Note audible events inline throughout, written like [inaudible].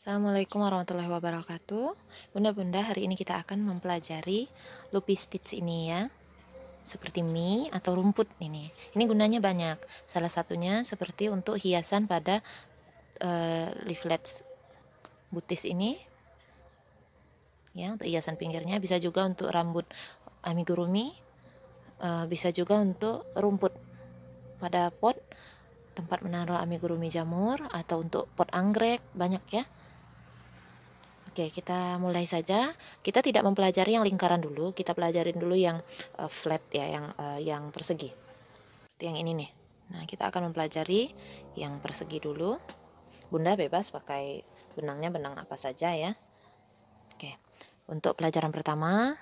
Assalamualaikum warahmatullahi wabarakatuh Bunda-bunda hari ini kita akan mempelajari lupis stitch ini ya Seperti mie atau rumput ini Ini gunanya banyak Salah satunya seperti untuk hiasan pada uh, leaflets butis ini Ya untuk hiasan pinggirnya bisa juga untuk rambut amigurumi uh, Bisa juga untuk rumput pada pot tempat menaruh amigurumi jamur atau untuk pot anggrek banyak ya Oke, kita mulai saja. Kita tidak mempelajari yang lingkaran dulu, kita pelajarin dulu yang uh, flat ya, yang uh, yang persegi. Seperti yang ini nih. Nah, kita akan mempelajari yang persegi dulu. Bunda bebas pakai benangnya benang apa saja ya. Oke. Untuk pelajaran pertama,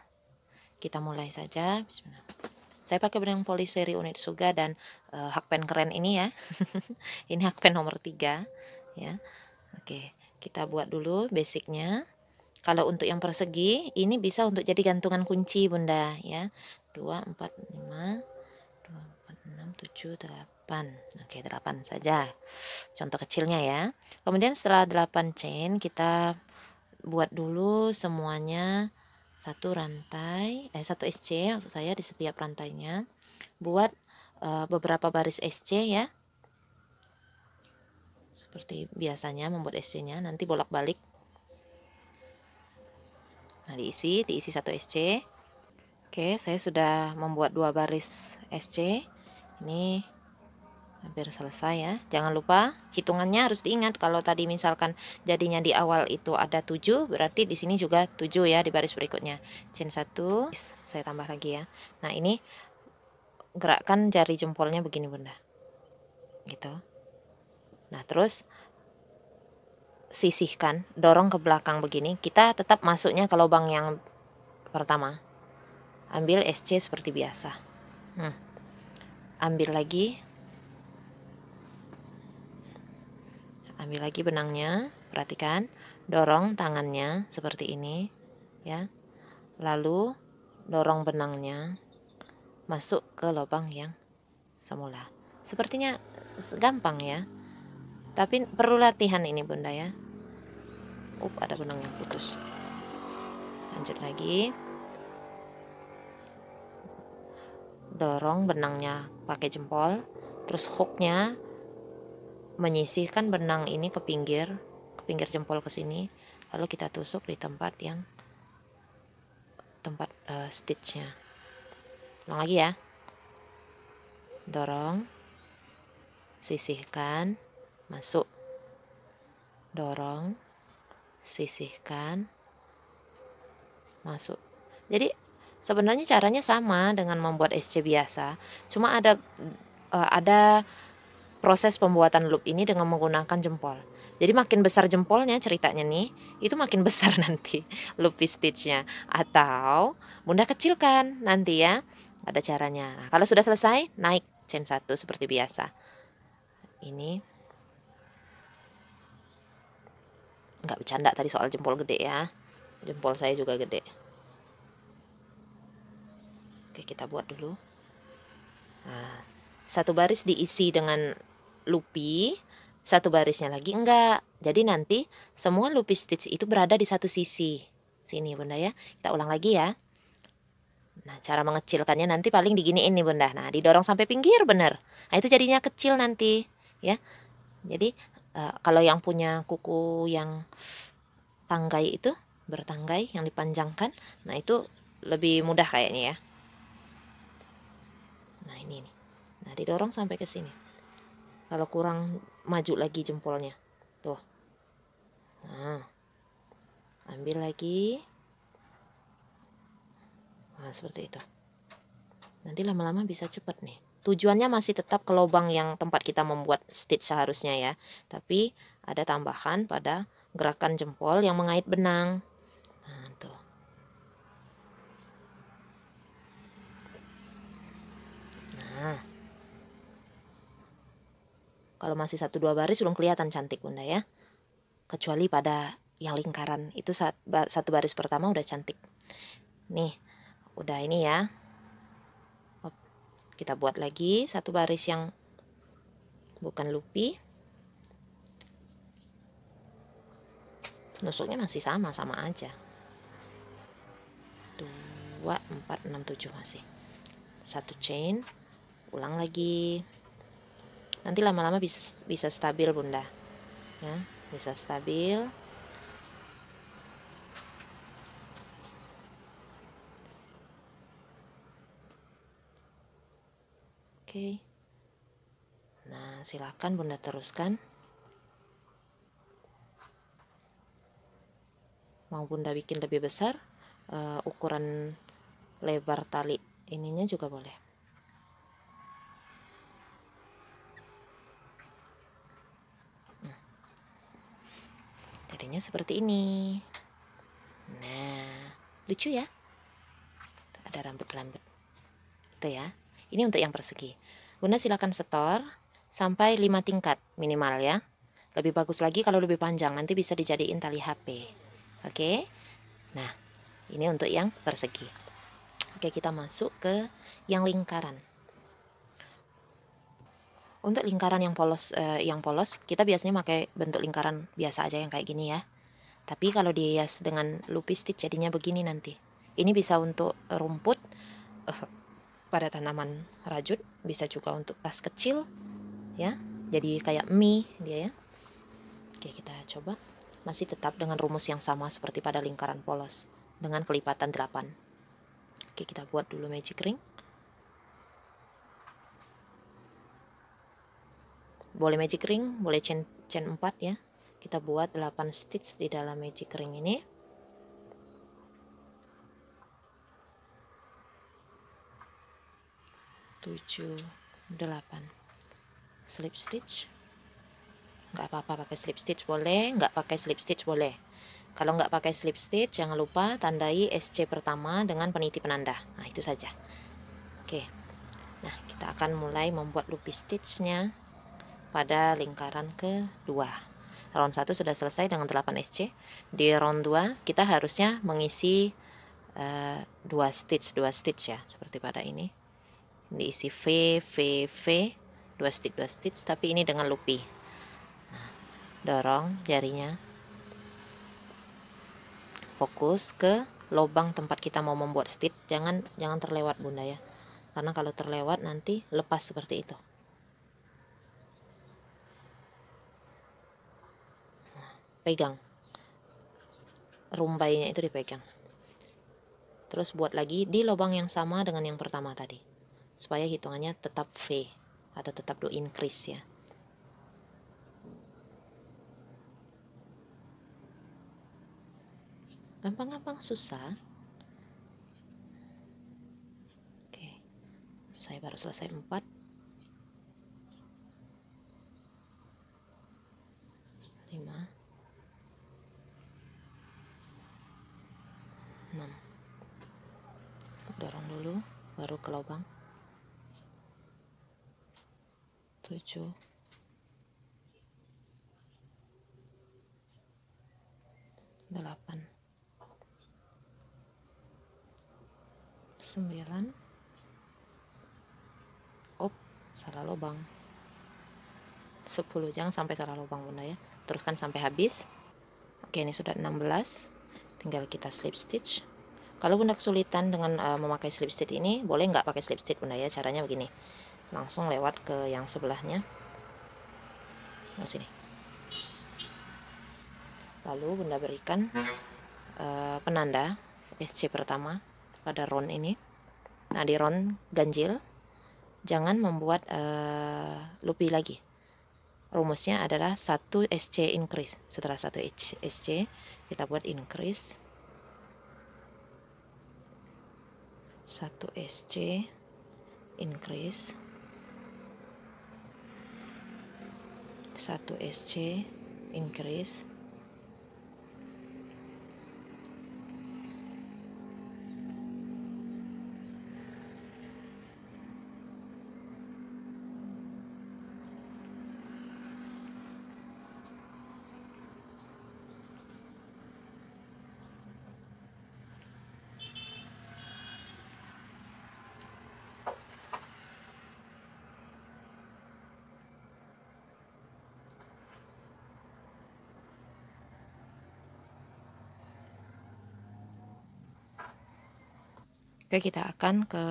kita mulai saja. Bismillah. Saya pakai benang poliseri unit suga dan uh, eh, hakpen keren ini ya. [laughs] ini hakpen nomor 3 ya. Oke. Kita buat dulu basicnya. Kalau untuk yang persegi, ini bisa untuk jadi gantungan kunci bunda ya. 2, 4, 5, 2, 4, 6, 7, 8. Oke, 8 saja. Contoh kecilnya ya. Kemudian setelah 8 chain, kita buat dulu semuanya satu rantai, eh satu SC maksud saya di setiap rantainya. Buat uh, beberapa baris SC ya seperti biasanya membuat SC-nya nanti bolak-balik nah diisi diisi satu SC oke saya sudah membuat dua baris SC ini hampir selesai ya jangan lupa hitungannya harus diingat kalau tadi misalkan jadinya di awal itu ada 7 berarti di sini juga 7 ya di baris berikutnya chain 1 saya tambah lagi ya nah ini gerakkan jari jempolnya begini bunda gitu Nah, terus sisihkan, dorong ke belakang begini. Kita tetap masuknya ke lubang yang pertama. Ambil SC seperti biasa. Hmm. Ambil lagi. Ambil lagi benangnya, perhatikan, dorong tangannya seperti ini, ya. Lalu dorong benangnya masuk ke lubang yang semula. Sepertinya gampang ya tapi perlu latihan ini bunda ya up ada benang yang putus lanjut lagi dorong benangnya pakai jempol terus hooknya menyisihkan benang ini ke pinggir ke pinggir jempol ke sini lalu kita tusuk di tempat yang tempat uh, stitchnya ulang lagi ya dorong sisihkan masuk dorong sisihkan masuk jadi sebenarnya caranya sama dengan membuat SC biasa cuma ada eh, ada proses pembuatan loop ini dengan menggunakan jempol jadi makin besar jempolnya ceritanya nih itu makin [laughs] besar nanti loop stitchnya atau bunda kecilkan nanti ya ada caranya nah, kalau sudah selesai naik chain 1 seperti biasa ini nggak bercanda tadi soal jempol gede ya jempol saya juga gede oke kita buat dulu nah, satu baris diisi dengan lupi satu barisnya lagi enggak jadi nanti semua lupi stitch itu berada di satu sisi sini bunda ya kita ulang lagi ya Nah, cara mengecilkannya nanti paling diginiin ini Bunda. Nah, didorong sampai pinggir bener. Nah, itu jadinya kecil nanti, ya. Jadi Eh, kalau yang punya kuku yang tanggai itu bertanggai yang dipanjangkan nah itu lebih mudah kayaknya ya nah ini nih nah didorong sampai ke sini kalau kurang maju lagi jempolnya tuh nah ambil lagi nah seperti itu nanti lama-lama bisa cepet nih tujuannya masih tetap ke lubang yang tempat kita membuat stitch seharusnya ya tapi ada tambahan pada gerakan jempol yang mengait benang nah, tuh. nah kalau masih satu dua baris belum kelihatan cantik bunda ya kecuali pada yang lingkaran itu satu baris pertama udah cantik nih udah ini ya kita buat lagi satu baris yang bukan lupi nusuknya masih sama sama aja 2 4 6 7 masih satu chain ulang lagi nanti lama-lama bisa bisa stabil bunda ya bisa stabil Oke. Nah, silakan Bunda teruskan. Mau Bunda bikin lebih besar, uh, ukuran lebar tali ininya juga boleh. Hmm. jadinya seperti ini nah lucu ya ada rambut-rambut itu ya ini untuk yang persegi. Bunda silakan setor sampai 5 tingkat minimal ya. Lebih bagus lagi kalau lebih panjang, nanti bisa dijadiin tali HP. Oke. Nah, ini untuk yang persegi. Oke, kita masuk ke yang lingkaran. Untuk lingkaran yang polos eh, yang polos, kita biasanya pakai bentuk lingkaran biasa aja yang kayak gini ya. Tapi kalau dihias dengan lupis stitch jadinya begini nanti. Ini bisa untuk rumput, eh, pada tanaman rajut, bisa juga untuk tas kecil ya. Jadi kayak mie dia ya. Oke, kita coba. Masih tetap dengan rumus yang sama seperti pada lingkaran polos dengan kelipatan 8. Oke, kita buat dulu magic ring. Boleh magic ring, boleh chain chain 4 ya. Kita buat 8 stitch di dalam magic ring ini. tujuh delapan slip stitch nggak apa-apa pakai slip stitch boleh nggak pakai slip stitch boleh kalau nggak pakai slip stitch jangan lupa tandai SC pertama dengan peniti penanda nah itu saja oke nah kita akan mulai membuat lupis stitchnya pada lingkaran kedua round 1 sudah selesai dengan 8 SC di round 2 kita harusnya mengisi uh, eh, 2 stitch 2 stitch ya seperti pada ini diisi V, V, V dua stitch, dua stitch tapi ini dengan lupi nah, dorong jarinya fokus ke lubang tempat kita mau membuat stitch jangan jangan terlewat bunda ya karena kalau terlewat nanti lepas seperti itu nah, pegang rumbainya itu dipegang terus buat lagi di lubang yang sama dengan yang pertama tadi supaya hitungannya tetap V atau tetap do increase ya. Gampang-gampang susah. Oke. Saya baru selesai 4. dorong dulu baru ke lubang lucu delapan sembilan op salah lubang sepuluh jangan sampai salah lubang bunda ya teruskan sampai habis oke ini sudah 16 tinggal kita slip stitch kalau bunda kesulitan dengan uh, memakai slip stitch ini boleh nggak pakai slip stitch bunda ya caranya begini langsung lewat ke yang sebelahnya ke sini lalu bunda berikan uh, penanda SC pertama pada ron ini nah di ron ganjil jangan membuat uh, lupi lagi rumusnya adalah satu SC increase setelah 1 SC kita buat increase Satu SC increase satu SC increase Oke, kita akan ke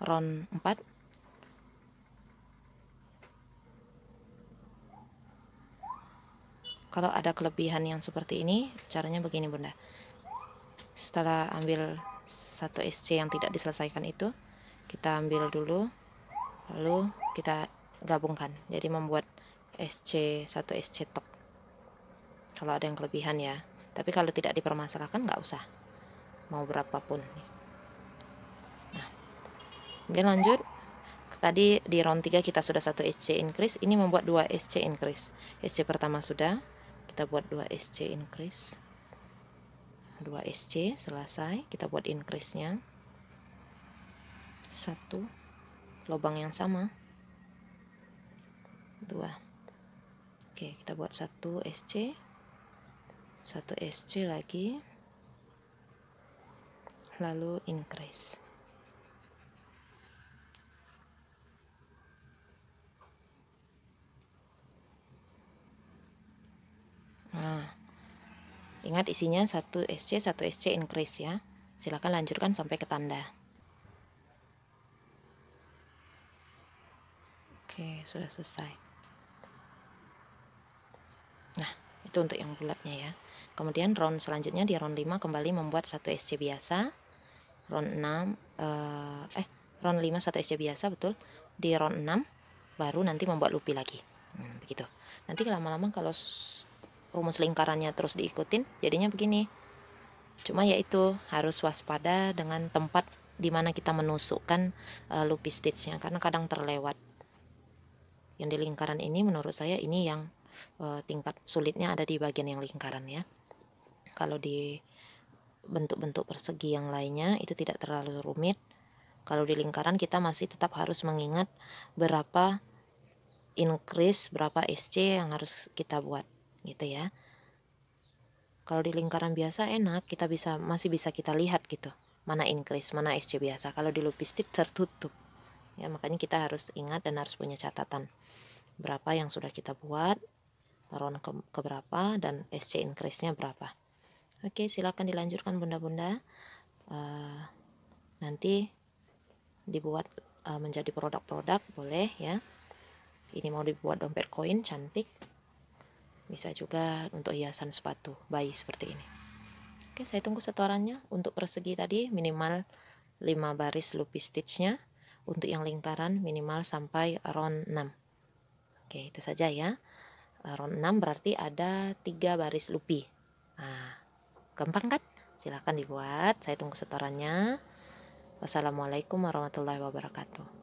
round 4. Kalau ada kelebihan yang seperti ini, caranya begini Bunda. Setelah ambil satu SC yang tidak diselesaikan itu, kita ambil dulu lalu kita gabungkan. Jadi membuat SC satu SC top. Kalau ada yang kelebihan ya. Tapi kalau tidak dipermasalahkan nggak usah. Mau berapapun kemudian lanjut tadi di round 3 kita sudah satu SC increase ini membuat dua SC increase SC pertama sudah kita buat dua SC increase 2 SC selesai kita buat increase nya satu lubang yang sama dua Oke kita buat satu SC satu SC lagi lalu increase Ingat isinya 1 SC, 1 SC increase ya. Silakan lanjutkan sampai ke tanda. Oke, sudah selesai. Nah, itu untuk yang bulatnya ya. Kemudian round selanjutnya di round 5 kembali membuat 1 SC biasa. Round 6 eh, eh round 5 1 SC biasa betul. Di round 6 baru nanti membuat lupi lagi. Hmm, begitu. Nanti lama-lama kalau rumus lingkarannya terus diikutin jadinya begini cuma yaitu harus waspada dengan tempat di mana kita menusukkan uh, stitchnya karena kadang terlewat yang di lingkaran ini menurut saya ini yang uh, tingkat sulitnya ada di bagian yang lingkaran ya kalau di bentuk-bentuk persegi yang lainnya itu tidak terlalu rumit kalau di lingkaran kita masih tetap harus mengingat berapa increase berapa SC yang harus kita buat gitu ya kalau di lingkaran biasa enak kita bisa masih bisa kita lihat gitu mana increase mana SC biasa kalau di lupistik tertutup ya makanya kita harus ingat dan harus punya catatan berapa yang sudah kita buat Ron ke, ke berapa dan SC increase-nya berapa oke silakan dilanjutkan bunda-bunda uh, nanti dibuat uh, menjadi produk-produk boleh ya ini mau dibuat dompet koin cantik bisa juga untuk hiasan sepatu bayi seperti ini oke saya tunggu setorannya untuk persegi tadi minimal 5 baris loopy stitchnya untuk yang lingkaran minimal sampai round 6 oke itu saja ya round 6 berarti ada 3 baris loopy nah, gampang kan silahkan dibuat saya tunggu setorannya wassalamualaikum warahmatullahi wabarakatuh